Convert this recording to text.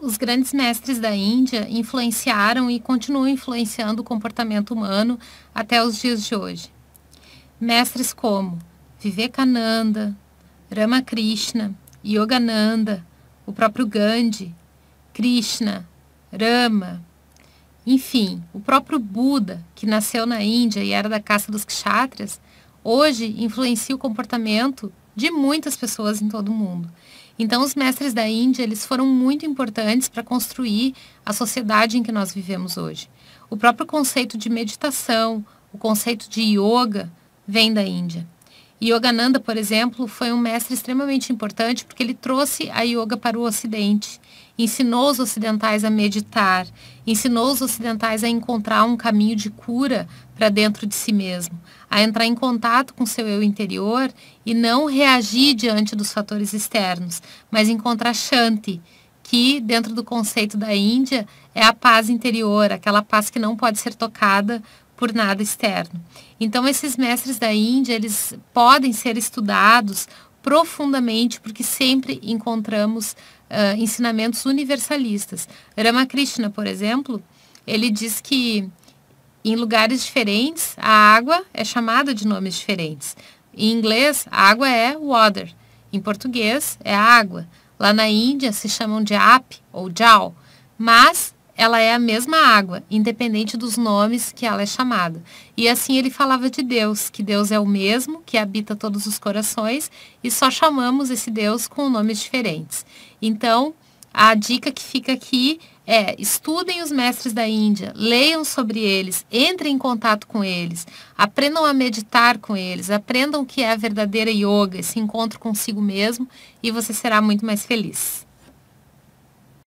os grandes mestres da Índia influenciaram e continuam influenciando o comportamento humano até os dias de hoje. Mestres como Vivekananda, Ramakrishna, Yogananda, o próprio Gandhi, Krishna, Rama, enfim, o próprio Buda, que nasceu na Índia e era da caça dos Kshatriyas, hoje influencia o comportamento de muitas pessoas em todo o mundo. Então, os mestres da Índia, eles foram muito importantes para construir a sociedade em que nós vivemos hoje. O próprio conceito de meditação, o conceito de yoga vem da Índia. Yogananda, por exemplo, foi um mestre extremamente importante porque ele trouxe a yoga para o Ocidente, ensinou os ocidentais a meditar, ensinou os ocidentais a encontrar um caminho de cura para dentro de si mesmo, a entrar em contato com seu eu interior e não reagir diante dos fatores externos, mas encontrar shanti, que, dentro do conceito da Índia, é a paz interior, aquela paz que não pode ser tocada por nada externo. Então, esses mestres da Índia, eles podem ser estudados profundamente, porque sempre encontramos uh, ensinamentos universalistas. Ramakrishna, por exemplo, ele diz que em lugares diferentes, a água é chamada de nomes diferentes. Em inglês, água é water. Em português, é água. Lá na Índia se chamam de ap ou jal, mas ela é a mesma água, independente dos nomes que ela é chamada. E assim ele falava de Deus, que Deus é o mesmo, que habita todos os corações, e só chamamos esse Deus com nomes diferentes. Então, a dica que fica aqui é estudem os mestres da Índia, leiam sobre eles, entrem em contato com eles, aprendam a meditar com eles, aprendam o que é a verdadeira yoga, esse encontro consigo mesmo e você será muito mais feliz.